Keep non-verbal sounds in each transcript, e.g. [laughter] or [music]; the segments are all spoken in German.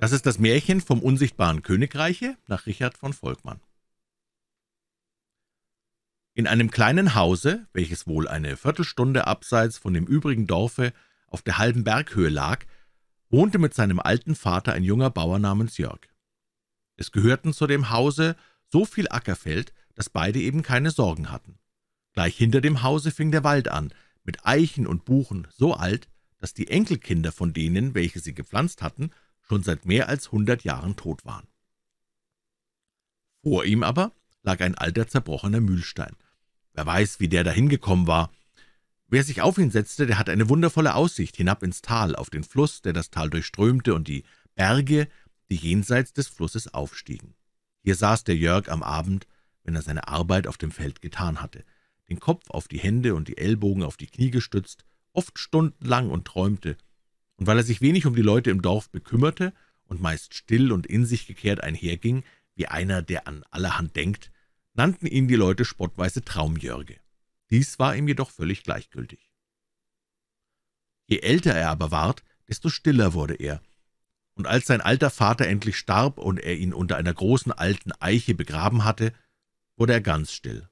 Das ist das Märchen vom unsichtbaren Königreiche nach Richard von Volkmann. In einem kleinen Hause, welches wohl eine Viertelstunde abseits von dem übrigen Dorfe auf der halben Berghöhe lag, wohnte mit seinem alten Vater ein junger Bauer namens Jörg. Es gehörten zu dem Hause so viel Ackerfeld, dass beide eben keine Sorgen hatten. Gleich hinter dem Hause fing der Wald an, mit Eichen und Buchen so alt, dass die Enkelkinder von denen, welche sie gepflanzt hatten, schon seit mehr als hundert Jahren tot waren. Vor ihm aber lag ein alter, zerbrochener Mühlstein. Wer weiß, wie der dahin gekommen war. Wer sich auf ihn setzte, der hatte eine wundervolle Aussicht hinab ins Tal, auf den Fluss, der das Tal durchströmte, und die Berge, die jenseits des Flusses aufstiegen. Hier saß der Jörg am Abend, wenn er seine Arbeit auf dem Feld getan hatte, den Kopf auf die Hände und die Ellbogen auf die Knie gestützt, oft stundenlang und träumte, und weil er sich wenig um die Leute im Dorf bekümmerte und meist still und in sich gekehrt einherging, wie einer, der an allerhand denkt, nannten ihn die Leute spottweise Traumjörge. Dies war ihm jedoch völlig gleichgültig. Je älter er aber ward, desto stiller wurde er, und als sein alter Vater endlich starb und er ihn unter einer großen alten Eiche begraben hatte, wurde er ganz still.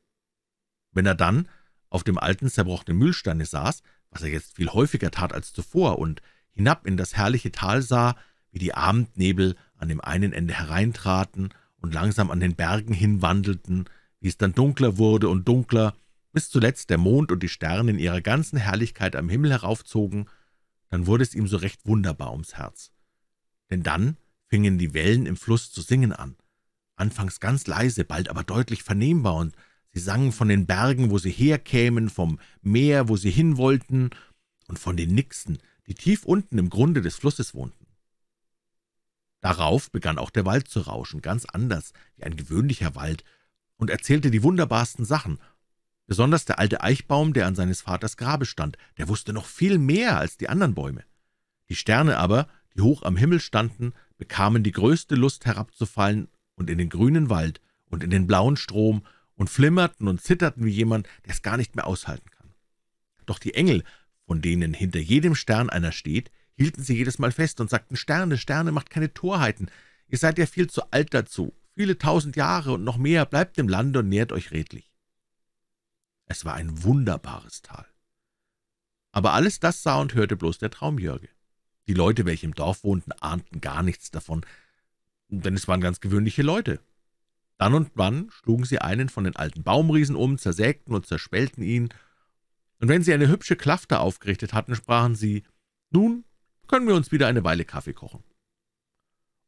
Wenn er dann auf dem alten zerbrochenen Mühlsteine saß, was er jetzt viel häufiger tat als zuvor und hinab in das herrliche Tal sah, wie die Abendnebel an dem einen Ende hereintraten und langsam an den Bergen hinwandelten, wie es dann dunkler wurde und dunkler, bis zuletzt der Mond und die Sterne in ihrer ganzen Herrlichkeit am Himmel heraufzogen, dann wurde es ihm so recht wunderbar ums Herz. Denn dann fingen die Wellen im Fluss zu singen an, anfangs ganz leise, bald aber deutlich vernehmbar, und sie sangen von den Bergen, wo sie herkämen, vom Meer, wo sie hinwollten, und von den Nixen, die tief unten im Grunde des Flusses wohnten. Darauf begann auch der Wald zu rauschen, ganz anders wie ein gewöhnlicher Wald, und erzählte die wunderbarsten Sachen. Besonders der alte Eichbaum, der an seines Vaters Grabe stand, der wusste noch viel mehr als die anderen Bäume. Die Sterne aber, die hoch am Himmel standen, bekamen die größte Lust herabzufallen und in den grünen Wald und in den blauen Strom und flimmerten und zitterten wie jemand, der es gar nicht mehr aushalten kann. Doch die Engel von denen hinter jedem Stern einer steht, hielten sie jedes Mal fest und sagten, »Sterne, Sterne, macht keine Torheiten, ihr seid ja viel zu alt dazu, viele tausend Jahre und noch mehr, bleibt im Lande und nährt euch redlich.« Es war ein wunderbares Tal. Aber alles das sah und hörte bloß der Traumjörge. Die Leute, welche im Dorf wohnten, ahnten gar nichts davon, denn es waren ganz gewöhnliche Leute. Dann und wann schlugen sie einen von den alten Baumriesen um, zersägten und zerspellten ihn und wenn sie eine hübsche Klafter aufgerichtet hatten, sprachen sie, »Nun können wir uns wieder eine Weile Kaffee kochen.«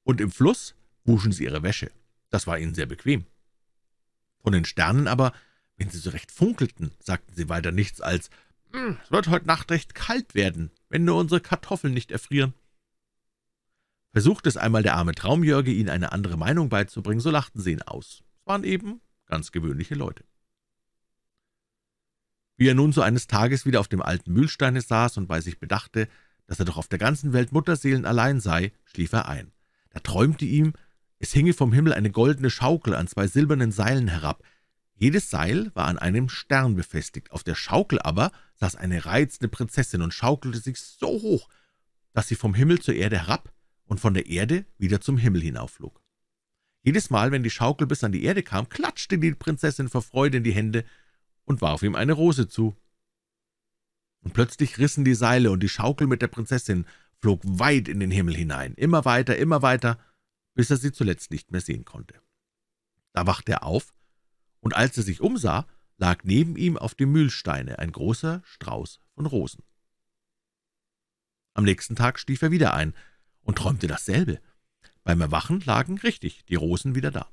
Und im Fluss wuschen sie ihre Wäsche. Das war ihnen sehr bequem. Von den Sternen aber, wenn sie so recht funkelten, sagten sie weiter nichts als, hm, »Es wird heute Nacht recht kalt werden, wenn nur unsere Kartoffeln nicht erfrieren.« Versucht es einmal der arme Traumjörge, ihnen eine andere Meinung beizubringen, so lachten sie ihn aus. Es waren eben ganz gewöhnliche Leute. Wie er nun so eines Tages wieder auf dem alten Mühlsteine saß und bei sich bedachte, dass er doch auf der ganzen Welt Mutterseelen allein sei, schlief er ein. Da träumte ihm, es hinge vom Himmel eine goldene Schaukel an zwei silbernen Seilen herab. Jedes Seil war an einem Stern befestigt, auf der Schaukel aber saß eine reizende Prinzessin und schaukelte sich so hoch, dass sie vom Himmel zur Erde herab und von der Erde wieder zum Himmel hinaufflog. Jedes Mal, wenn die Schaukel bis an die Erde kam, klatschte die Prinzessin vor Freude in die Hände und warf ihm eine Rose zu. Und plötzlich rissen die Seile, und die Schaukel mit der Prinzessin flog weit in den Himmel hinein, immer weiter, immer weiter, bis er sie zuletzt nicht mehr sehen konnte. Da wachte er auf, und als er sich umsah, lag neben ihm auf dem Mühlsteine ein großer Strauß von Rosen. Am nächsten Tag stief er wieder ein und träumte dasselbe. Beim Erwachen lagen richtig die Rosen wieder da.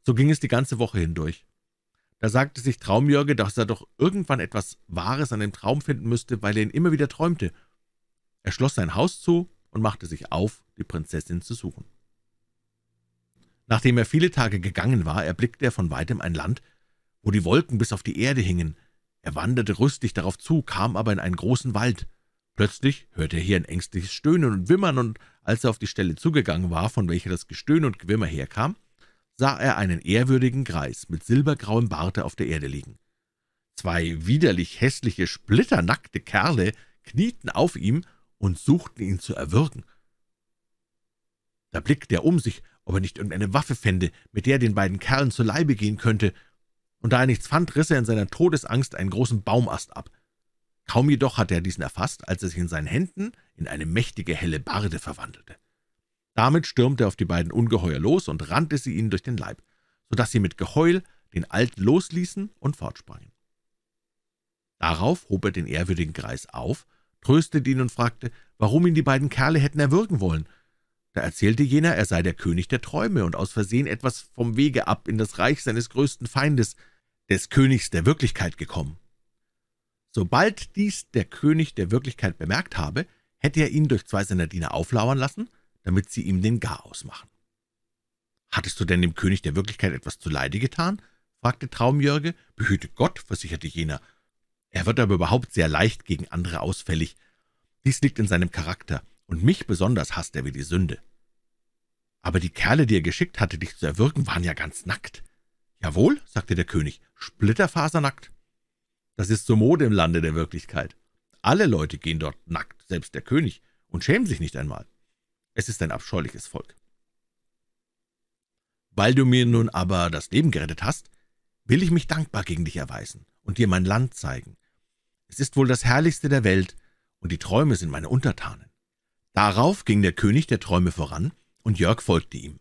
So ging es die ganze Woche hindurch. Da sagte sich Traumjörge, dass er doch irgendwann etwas Wahres an dem Traum finden müsste, weil er ihn immer wieder träumte. Er schloss sein Haus zu und machte sich auf, die Prinzessin zu suchen. Nachdem er viele Tage gegangen war, erblickte er von weitem ein Land, wo die Wolken bis auf die Erde hingen. Er wanderte rüstig darauf zu, kam aber in einen großen Wald. Plötzlich hörte er hier ein ängstliches Stöhnen und Wimmern, und als er auf die Stelle zugegangen war, von welcher das Gestöhnen und Gewimmer herkam, sah er einen ehrwürdigen Greis mit silbergrauem Barte auf der Erde liegen. Zwei widerlich hässliche, splitternackte Kerle knieten auf ihm und suchten ihn zu erwürgen. Da blickte er um sich, ob er nicht irgendeine Waffe fände, mit der den beiden Kerlen zu Leibe gehen könnte, und da er nichts fand, riss er in seiner Todesangst einen großen Baumast ab. Kaum jedoch hatte er diesen erfasst, als er sich in seinen Händen in eine mächtige helle Barde verwandelte. Damit stürmte er auf die beiden Ungeheuer los und rannte sie ihnen durch den Leib, so dass sie mit Geheul den Alten losließen und fortsprangen. Darauf hob er den ehrwürdigen Greis auf, tröstete ihn und fragte, warum ihn die beiden Kerle hätten erwürgen wollen. Da erzählte jener, er sei der König der Träume und aus Versehen etwas vom Wege ab in das Reich seines größten Feindes, des Königs der Wirklichkeit, gekommen. Sobald dies der König der Wirklichkeit bemerkt habe, hätte er ihn durch zwei seiner Diener auflauern lassen, damit sie ihm den Garaus machen. »Hattest du denn dem König der Wirklichkeit etwas zu Leide getan?« fragte Traumjörge. »Behüte Gott«, versicherte jener. »Er wird aber überhaupt sehr leicht gegen andere ausfällig. Dies liegt in seinem Charakter, und mich besonders hasst er wie die Sünde.« »Aber die Kerle, die er geschickt hatte, dich zu erwürgen, waren ja ganz nackt.« »Jawohl«, sagte der König, »splitterfasernackt. Das ist so Mode im Lande der Wirklichkeit. Alle Leute gehen dort nackt, selbst der König, und schämen sich nicht einmal. Es ist ein abscheuliches Volk. Weil du mir nun aber das Leben gerettet hast, will ich mich dankbar gegen dich erweisen und dir mein Land zeigen. Es ist wohl das herrlichste der Welt, und die Träume sind meine Untertanen. Darauf ging der König der Träume voran, und Jörg folgte ihm.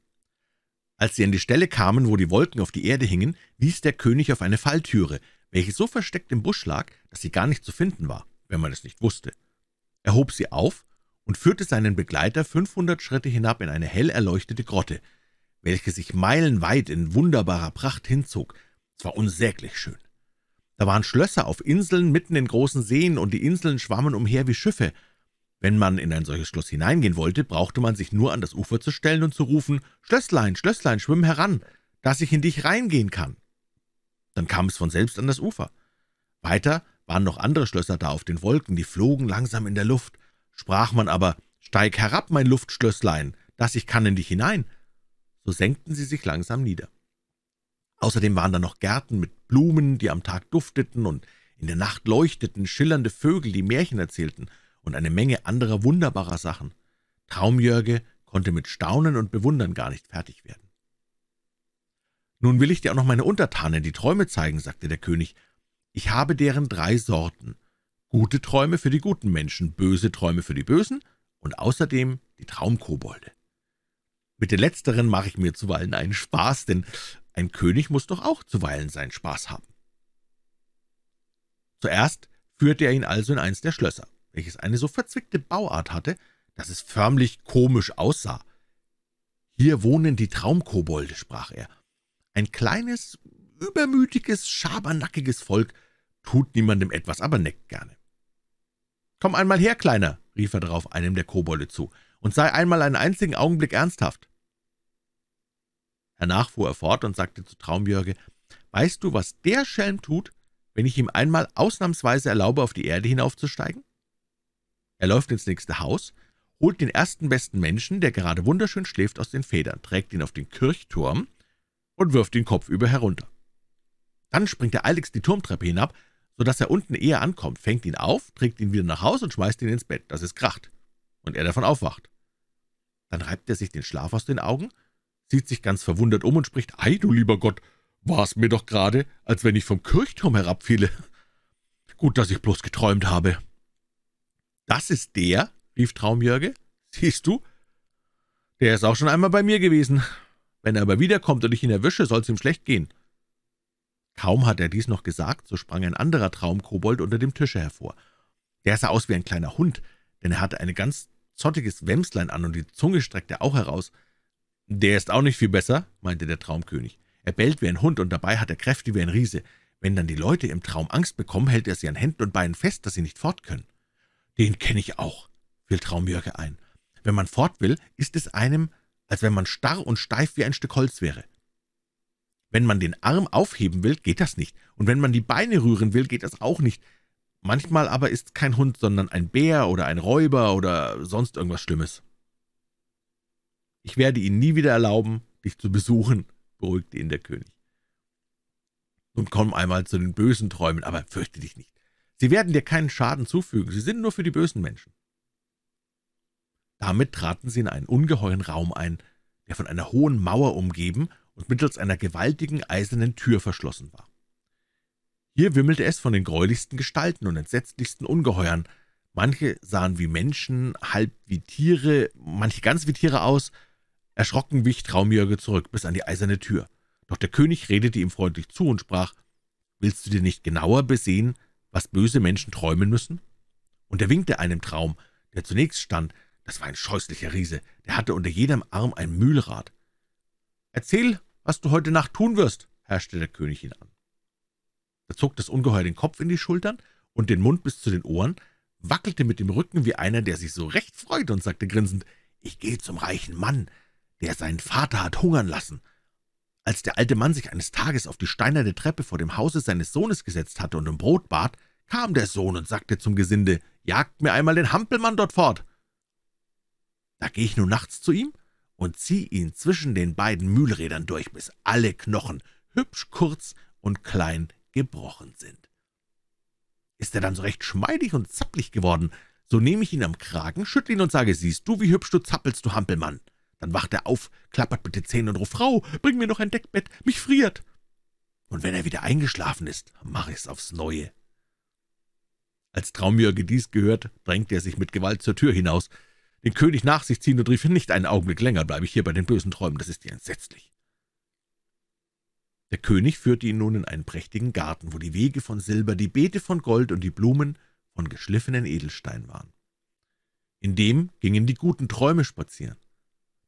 Als sie an die Stelle kamen, wo die Wolken auf die Erde hingen, wies der König auf eine Falltüre, welche so versteckt im Busch lag, dass sie gar nicht zu finden war, wenn man es nicht wusste. Er hob sie auf und führte seinen Begleiter 500 Schritte hinab in eine hell erleuchtete Grotte, welche sich meilenweit in wunderbarer Pracht hinzog. Es war unsäglich schön. Da waren Schlösser auf Inseln mitten in großen Seen, und die Inseln schwammen umher wie Schiffe. Wenn man in ein solches Schloss hineingehen wollte, brauchte man sich nur an das Ufer zu stellen und zu rufen, »Schlösslein, Schlösslein, schwimm heran, dass ich in dich reingehen kann.« Dann kam es von selbst an das Ufer. Weiter waren noch andere Schlösser da auf den Wolken, die flogen langsam in der Luft sprach man aber, »Steig herab, mein Luftschlösslein, dass ich kann in dich hinein.« So senkten sie sich langsam nieder. Außerdem waren da noch Gärten mit Blumen, die am Tag dufteten, und in der Nacht leuchteten schillernde Vögel, die Märchen erzählten, und eine Menge anderer wunderbarer Sachen. Traumjörge konnte mit Staunen und Bewundern gar nicht fertig werden. »Nun will ich dir auch noch meine Untertanen, die Träume zeigen«, sagte der König. »Ich habe deren drei Sorten. Gute Träume für die guten Menschen, böse Träume für die Bösen und außerdem die Traumkobolde. Mit den letzteren mache ich mir zuweilen einen Spaß, denn ein König muss doch auch zuweilen seinen Spaß haben. Zuerst führte er ihn also in eins der Schlösser, welches eine so verzwickte Bauart hatte, dass es förmlich komisch aussah. »Hier wohnen die Traumkobolde«, sprach er. »Ein kleines, übermütiges, schabernackiges Volk tut niemandem etwas, aber neckt gerne. »Komm einmal her, Kleiner«, rief er darauf einem der Kobolde zu, »und sei einmal einen einzigen Augenblick ernsthaft.« Hernach fuhr er fort und sagte zu Traumjörge, »Weißt du, was der Schelm tut, wenn ich ihm einmal ausnahmsweise erlaube, auf die Erde hinaufzusteigen? Er läuft ins nächste Haus, holt den ersten besten Menschen, der gerade wunderschön schläft, aus den Federn, trägt ihn auf den Kirchturm und wirft ihn kopfüber herunter. Dann springt er eiligst die Turmtreppe hinab so dass er unten eher ankommt, fängt ihn auf, trägt ihn wieder nach Hause und schmeißt ihn ins Bett, dass es kracht und er davon aufwacht. Dann reibt er sich den Schlaf aus den Augen, sieht sich ganz verwundert um und spricht, »Ei, du lieber Gott, war es mir doch gerade, als wenn ich vom Kirchturm herabfiele. [laughs] Gut, dass ich bloß geträumt habe.« »Das ist der«, rief Traumjörge, »siehst du, der ist auch schon einmal bei mir gewesen. Wenn er aber wiederkommt und ich ihn erwische, soll es ihm schlecht gehen.« Kaum hat er dies noch gesagt, so sprang ein anderer Traumkobold unter dem Tische hervor. Der sah aus wie ein kleiner Hund, denn er hatte ein ganz zottiges Wämslein an und die Zunge streckte auch heraus. »Der ist auch nicht viel besser«, meinte der Traumkönig. »Er bellt wie ein Hund und dabei hat er Kräfte wie ein Riese. Wenn dann die Leute im Traum Angst bekommen, hält er sie an Händen und Beinen fest, dass sie nicht fort können.« »Den kenne ich auch«, fiel Traumjörge ein. »Wenn man fort will, ist es einem, als wenn man starr und steif wie ein Stück Holz wäre. Wenn man den Arm aufheben will, geht das nicht, und wenn man die Beine rühren will, geht das auch nicht. Manchmal aber ist kein Hund, sondern ein Bär oder ein Räuber oder sonst irgendwas Schlimmes. Ich werde ihn nie wieder erlauben, dich zu besuchen, beruhigte ihn der König. Nun komm einmal zu den bösen Träumen, aber fürchte dich nicht. Sie werden dir keinen Schaden zufügen, sie sind nur für die bösen Menschen. Damit traten sie in einen ungeheuren Raum ein, der von einer hohen Mauer umgeben und mittels einer gewaltigen eisernen Tür verschlossen war. Hier wimmelte es von den gräulichsten Gestalten und entsetzlichsten Ungeheuern. Manche sahen wie Menschen, halb wie Tiere, manche ganz wie Tiere aus. Erschrocken wich Traumjörge zurück bis an die eiserne Tür. Doch der König redete ihm freundlich zu und sprach, »Willst du dir nicht genauer besehen, was böse Menschen träumen müssen?« Und er winkte einem Traum, der zunächst stand, das war ein scheußlicher Riese, der hatte unter jedem Arm ein Mühlrad. »Erzähl, was du heute Nacht tun wirst«, herrschte der König ihn an. Da zog das Ungeheuer den Kopf in die Schultern und den Mund bis zu den Ohren, wackelte mit dem Rücken wie einer, der sich so recht freut, und sagte grinsend, »Ich gehe zum reichen Mann, der seinen Vater hat hungern lassen.« Als der alte Mann sich eines Tages auf die steinerne Treppe vor dem Hause seines Sohnes gesetzt hatte und um Brot bat, kam der Sohn und sagte zum Gesinde, »Jagt mir einmal den Hampelmann dort fort!« »Da gehe ich nun nachts zu ihm und zieh ihn zwischen den beiden Mühlrädern durch, bis alle Knochen hübsch kurz und klein gebrochen sind. Ist er dann so recht schmeidig und zapplig geworden, so nehme ich ihn am Kragen, schüttle ihn und sage, siehst du, wie hübsch du zappelst, du Hampelmann. Dann wacht er auf, klappert mit den Zähnen und ruft, Frau, bring mir noch ein Deckbett, mich friert. Und wenn er wieder eingeschlafen ist, mach ich's aufs Neue. Als Traumjörge dies gehört, drängt er sich mit Gewalt zur Tür hinaus, den König nach sich ziehen und rief, »Nicht einen Augenblick länger bleibe ich hier bei den bösen Träumen, das ist dir entsetzlich.« Der König führte ihn nun in einen prächtigen Garten, wo die Wege von Silber, die Beete von Gold und die Blumen von geschliffenen Edelstein waren. In dem gingen die guten Träume spazieren.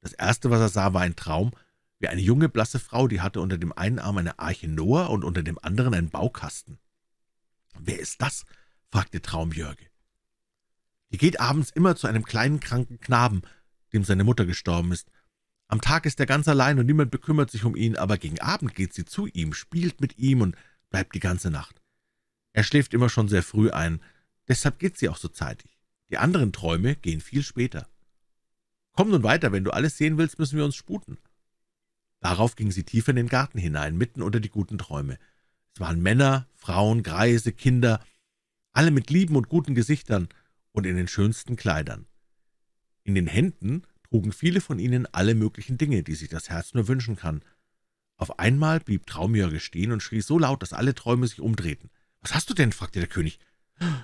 Das Erste, was er sah, war ein Traum, wie eine junge, blasse Frau, die hatte unter dem einen Arm eine Arche Noah und unter dem anderen einen Baukasten. »Wer ist das?« fragte Traumjörge. Die geht abends immer zu einem kleinen kranken Knaben, dem seine Mutter gestorben ist. Am Tag ist er ganz allein und niemand bekümmert sich um ihn, aber gegen Abend geht sie zu ihm, spielt mit ihm und bleibt die ganze Nacht. Er schläft immer schon sehr früh ein, deshalb geht sie auch so zeitig. Die anderen Träume gehen viel später. Komm nun weiter, wenn du alles sehen willst, müssen wir uns sputen. Darauf ging sie tiefer in den Garten hinein, mitten unter die guten Träume. Es waren Männer, Frauen, Greise, Kinder, alle mit lieben und guten Gesichtern, und in den schönsten Kleidern. In den Händen trugen viele von ihnen alle möglichen Dinge, die sich das Herz nur wünschen kann. Auf einmal blieb Traumjörge stehen und schrie so laut, dass alle Träume sich umdrehten. »Was hast du denn?« fragte der König.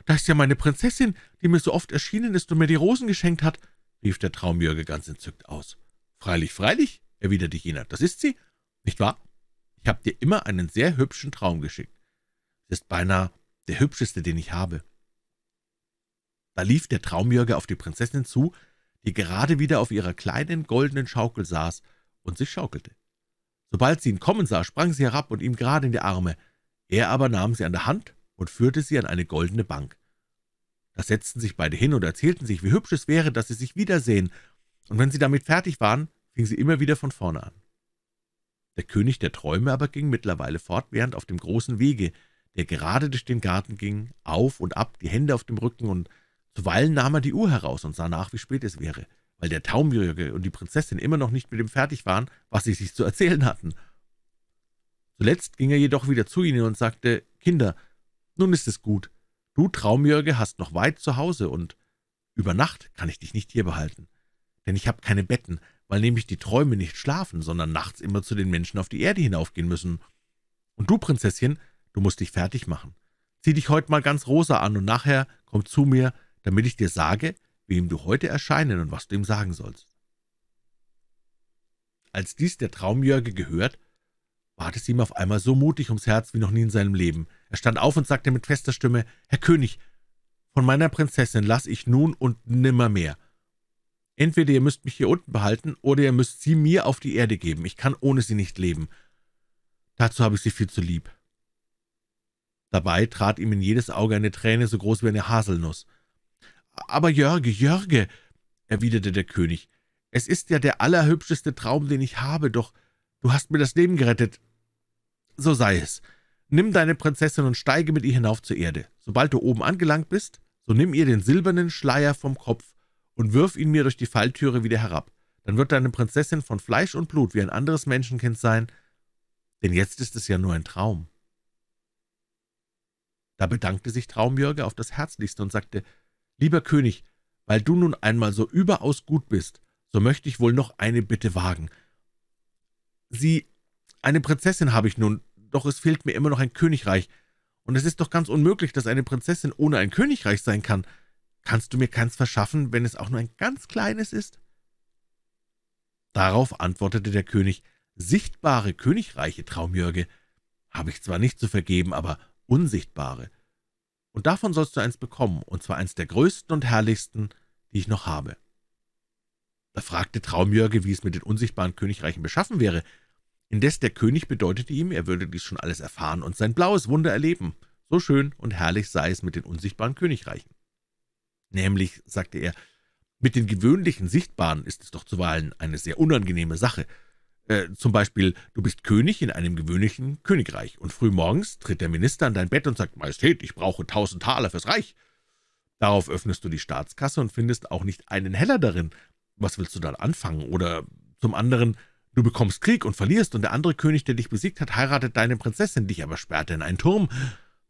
»Da ist ja meine Prinzessin, die mir so oft erschienen ist und mir die Rosen geschenkt hat«, rief der Traumjörge ganz entzückt aus. »Freilich, freilich«, erwiderte jener, »das ist sie, nicht wahr? Ich habe dir immer einen sehr hübschen Traum geschickt. Es ist beinahe der hübscheste, den ich habe. Da lief der Traumjürger auf die Prinzessin zu, die gerade wieder auf ihrer kleinen goldenen Schaukel saß und sich schaukelte. Sobald sie ihn kommen sah, sprang sie herab und ihm gerade in die Arme. Er aber nahm sie an der Hand und führte sie an eine goldene Bank. Da setzten sich beide hin und erzählten sich, wie hübsch es wäre, dass sie sich wiedersehen, und wenn sie damit fertig waren, fing sie immer wieder von vorne an. Der König der Träume aber ging mittlerweile fortwährend auf dem großen Wege, der gerade durch den Garten ging, auf und ab, die Hände auf dem Rücken und Zuweilen nahm er die Uhr heraus und sah nach, wie spät es wäre, weil der Taumjürge und die Prinzessin immer noch nicht mit dem fertig waren, was sie sich zu erzählen hatten. Zuletzt ging er jedoch wieder zu ihnen und sagte, »Kinder, nun ist es gut. Du, Traumjürge, hast noch weit zu Hause, und über Nacht kann ich dich nicht hier behalten. Denn ich habe keine Betten, weil nämlich die Träume nicht schlafen, sondern nachts immer zu den Menschen auf die Erde hinaufgehen müssen. Und du, Prinzesschen, du musst dich fertig machen. Zieh dich heute mal ganz rosa an, und nachher komm zu mir, damit ich dir sage, wem du heute erscheinen und was du ihm sagen sollst. Als dies der Traumjörge gehört, ward es ihm auf einmal so mutig ums Herz wie noch nie in seinem Leben. Er stand auf und sagte mit fester Stimme, »Herr König, von meiner Prinzessin lasse ich nun und nimmermehr. Entweder ihr müsst mich hier unten behalten, oder ihr müsst sie mir auf die Erde geben. Ich kann ohne sie nicht leben. Dazu habe ich sie viel zu lieb.« Dabei trat ihm in jedes Auge eine Träne so groß wie eine Haselnuss. »Aber Jörge, Jörge«, erwiderte der König, »es ist ja der allerhübscheste Traum, den ich habe, doch du hast mir das Leben gerettet. So sei es. Nimm deine Prinzessin und steige mit ihr hinauf zur Erde. Sobald du oben angelangt bist, so nimm ihr den silbernen Schleier vom Kopf und wirf ihn mir durch die Falltüre wieder herab. Dann wird deine Prinzessin von Fleisch und Blut wie ein anderes Menschenkind sein, denn jetzt ist es ja nur ein Traum.« Da bedankte sich Traumjörge auf das Herzlichste und sagte, Lieber König, weil du nun einmal so überaus gut bist, so möchte ich wohl noch eine Bitte wagen. Sie, eine Prinzessin habe ich nun, doch es fehlt mir immer noch ein Königreich, und es ist doch ganz unmöglich, dass eine Prinzessin ohne ein Königreich sein kann. Kannst du mir keins verschaffen, wenn es auch nur ein ganz kleines ist?« Darauf antwortete der König, »Sichtbare Königreiche, Traumjörge, habe ich zwar nicht zu vergeben, aber unsichtbare.« und davon sollst du eins bekommen, und zwar eins der größten und herrlichsten, die ich noch habe.« Da fragte Traumjörge, wie es mit den unsichtbaren Königreichen beschaffen wäre. Indes der König bedeutete ihm, er würde dies schon alles erfahren und sein blaues Wunder erleben. So schön und herrlich sei es mit den unsichtbaren Königreichen. Nämlich, sagte er, mit den gewöhnlichen Sichtbaren ist es doch zuweilen eine sehr unangenehme Sache, äh, zum Beispiel, du bist König in einem gewöhnlichen Königreich, und frühmorgens tritt der Minister an dein Bett und sagt, »Majestät, ich brauche tausend Taler fürs Reich.« Darauf öffnest du die Staatskasse und findest auch nicht einen Heller darin. Was willst du dann anfangen? Oder zum anderen, du bekommst Krieg und verlierst, und der andere König, der dich besiegt hat, heiratet deine Prinzessin, dich aber sperrt in einen Turm.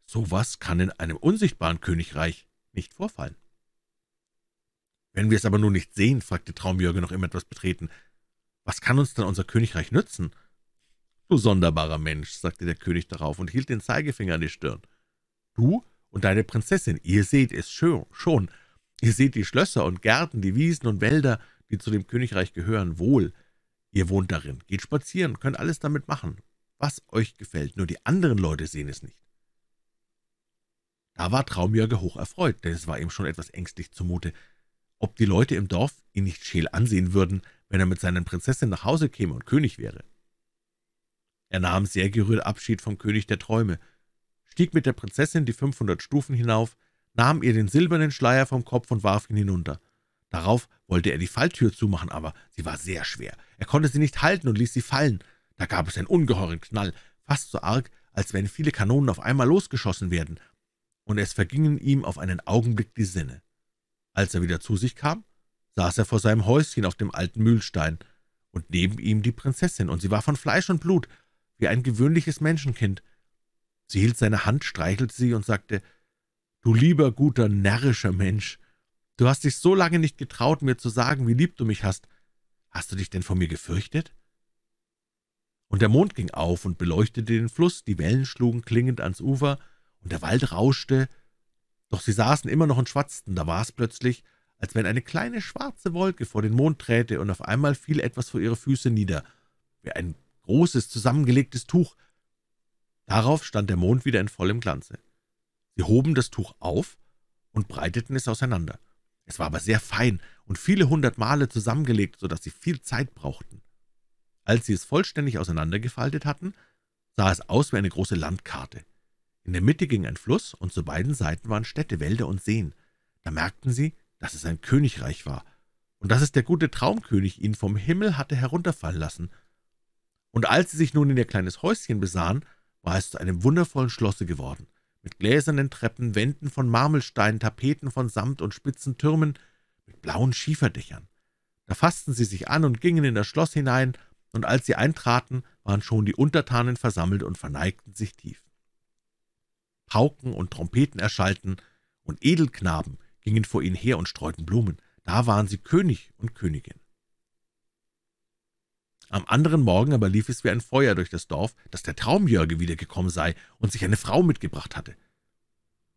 Sowas kann in einem unsichtbaren Königreich nicht vorfallen. »Wenn wir es aber nur nicht sehen«, fragte Traumjörge noch immer etwas betreten, was kann uns denn unser Königreich nützen?« »Du sonderbarer Mensch«, sagte der König darauf und hielt den Zeigefinger an die Stirn. »Du und deine Prinzessin, ihr seht es schon. Ihr seht die Schlösser und Gärten, die Wiesen und Wälder, die zu dem Königreich gehören, wohl. Ihr wohnt darin, geht spazieren, könnt alles damit machen, was euch gefällt, nur die anderen Leute sehen es nicht.« Da war Traumjörge hoch erfreut, denn es war ihm schon etwas ängstlich zumute. Ob die Leute im Dorf ihn nicht scheel ansehen würden, wenn er mit seiner Prinzessin nach Hause käme und König wäre. Er nahm sehr gerührt Abschied vom König der Träume, stieg mit der Prinzessin die 500 Stufen hinauf, nahm ihr den silbernen Schleier vom Kopf und warf ihn hinunter. Darauf wollte er die Falltür zumachen, aber sie war sehr schwer. Er konnte sie nicht halten und ließ sie fallen. Da gab es einen ungeheuren Knall, fast so arg, als wenn viele Kanonen auf einmal losgeschossen werden, und es vergingen ihm auf einen Augenblick die Sinne. Als er wieder zu sich kam, saß er vor seinem Häuschen auf dem alten Mühlstein, und neben ihm die Prinzessin, und sie war von Fleisch und Blut, wie ein gewöhnliches Menschenkind. Sie hielt seine Hand, streichelte sie und sagte, »Du lieber, guter, närrischer Mensch, du hast dich so lange nicht getraut, mir zu sagen, wie lieb du mich hast. Hast du dich denn vor mir gefürchtet?« Und der Mond ging auf und beleuchtete den Fluss, die Wellen schlugen klingend ans Ufer, und der Wald rauschte, doch sie saßen immer noch und schwatzten, da war es plötzlich, als wenn eine kleine schwarze Wolke vor den Mond träte, und auf einmal fiel etwas vor ihre Füße nieder, wie ein großes, zusammengelegtes Tuch. Darauf stand der Mond wieder in vollem Glanze. Sie hoben das Tuch auf und breiteten es auseinander. Es war aber sehr fein und viele hundert Male zusammengelegt, so dass sie viel Zeit brauchten. Als sie es vollständig auseinandergefaltet hatten, sah es aus wie eine große Landkarte. In der Mitte ging ein Fluss, und zu beiden Seiten waren Städte, Wälder und Seen. Da merkten sie, dass es ein Königreich war und dass es der gute Traumkönig ihn vom Himmel hatte herunterfallen lassen. Und als sie sich nun in ihr kleines Häuschen besahen, war es zu einem wundervollen Schlosse geworden, mit gläsernen Treppen, Wänden von Marmelstein, Tapeten von Samt und spitzen Türmen, mit blauen Schieferdächern. Da fassten sie sich an und gingen in das Schloss hinein, und als sie eintraten, waren schon die Untertanen versammelt und verneigten sich tief. Pauken und Trompeten erschallten, und Edelknaben, gingen vor ihnen her und streuten Blumen. Da waren sie König und Königin. Am anderen Morgen aber lief es wie ein Feuer durch das Dorf, dass der Traumjörge wiedergekommen sei und sich eine Frau mitgebracht hatte.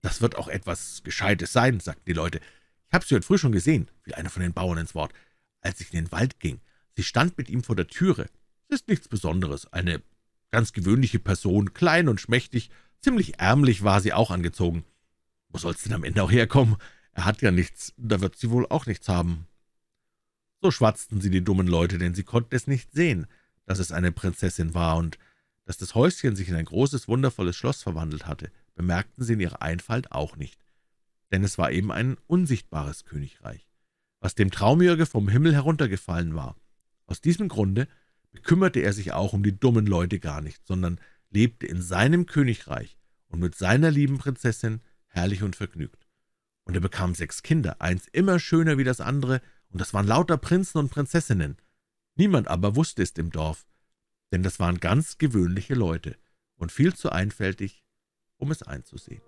»Das wird auch etwas Gescheites sein«, sagten die Leute. »Ich habe sie heute früh schon gesehen«, fiel einer von den Bauern ins Wort, »als ich in den Wald ging. Sie stand mit ihm vor der Türe. Es ist nichts Besonderes, eine ganz gewöhnliche Person, klein und schmächtig, ziemlich ärmlich war sie auch angezogen. Wo soll's denn am Ende auch herkommen? Er hat ja nichts, da wird sie wohl auch nichts haben.« So schwatzten sie die dummen Leute, denn sie konnten es nicht sehen, dass es eine Prinzessin war und dass das Häuschen sich in ein großes, wundervolles Schloss verwandelt hatte, bemerkten sie in ihrer Einfalt auch nicht. Denn es war eben ein unsichtbares Königreich, was dem Traumjürge vom Himmel heruntergefallen war. Aus diesem Grunde bekümmerte er sich auch um die dummen Leute gar nicht, sondern lebte in seinem Königreich und mit seiner lieben Prinzessin herrlich und vergnügt und er bekam sechs Kinder, eins immer schöner wie das andere, und das waren lauter Prinzen und Prinzessinnen. Niemand aber wusste es im Dorf, denn das waren ganz gewöhnliche Leute und viel zu einfältig, um es einzusehen.